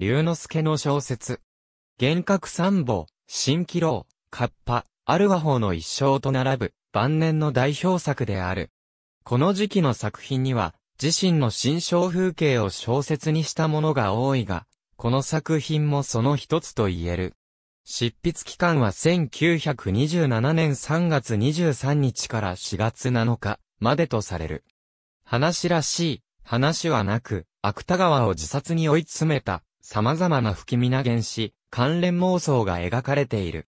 龍之介の小説。幻覚三宝、新気楼、カッパ、アルワ法の一生と並ぶ晩年の代表作である。この時期の作品には、自身の心象風景を小説にしたものが多いが、この作品もその一つと言える。執筆期間は1927年3月23日から4月7日までとされる。話らしい話はなく、芥川を自殺に追い詰めた様々な不気味な原始、関連妄想が描かれている。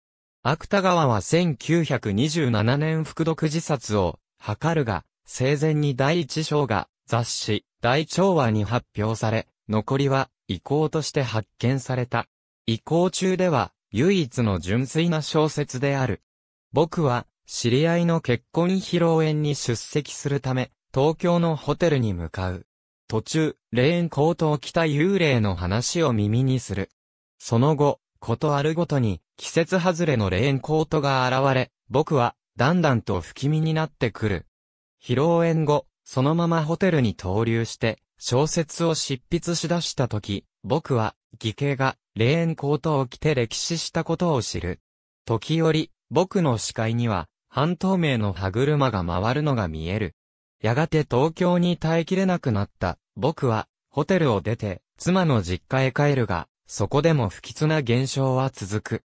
芥川は1927年服毒自殺を図るが、生前に第一章が雑誌、大調和に発表され、残りは遺構として発見された。遺構中では唯一の純粋な小説である。僕は知り合いの結婚披露宴に出席するため、東京のホテルに向かう。途中、霊園高等着た幽霊の話を耳にする。その後、ことあるごとに、季節外れの霊園コートが現れ、僕は、だんだんと不気味になってくる。披露宴後、そのままホテルに投留して、小説を執筆しだしたとき、僕は、義兄が、霊園コートを着て歴史したことを知る。時折、僕の視界には、半透明の歯車が回るのが見える。やがて東京に耐えきれなくなった。僕は、ホテルを出て、妻の実家へ帰るが、そこでも不吉な現象は続く。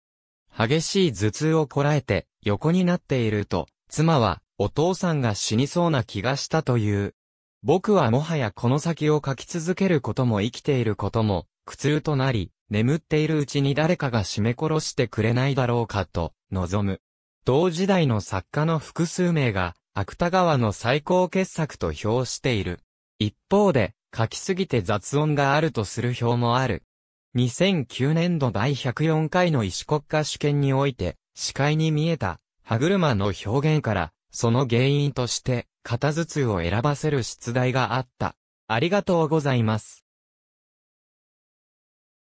激しい頭痛をこらえて、横になっていると、妻は、お父さんが死にそうな気がしたという。僕はもはやこの先を書き続けることも生きていることも、苦痛となり、眠っているうちに誰かが締め殺してくれないだろうかと、望む。同時代の作家の複数名が、芥川の最高傑作と評している。一方で、書きすぎて雑音があるとする表もある。2009年度第104回の医師国家主権において、視界に見えた歯車の表現から、その原因として、片頭痛を選ばせる出題があった。ありがとうございます。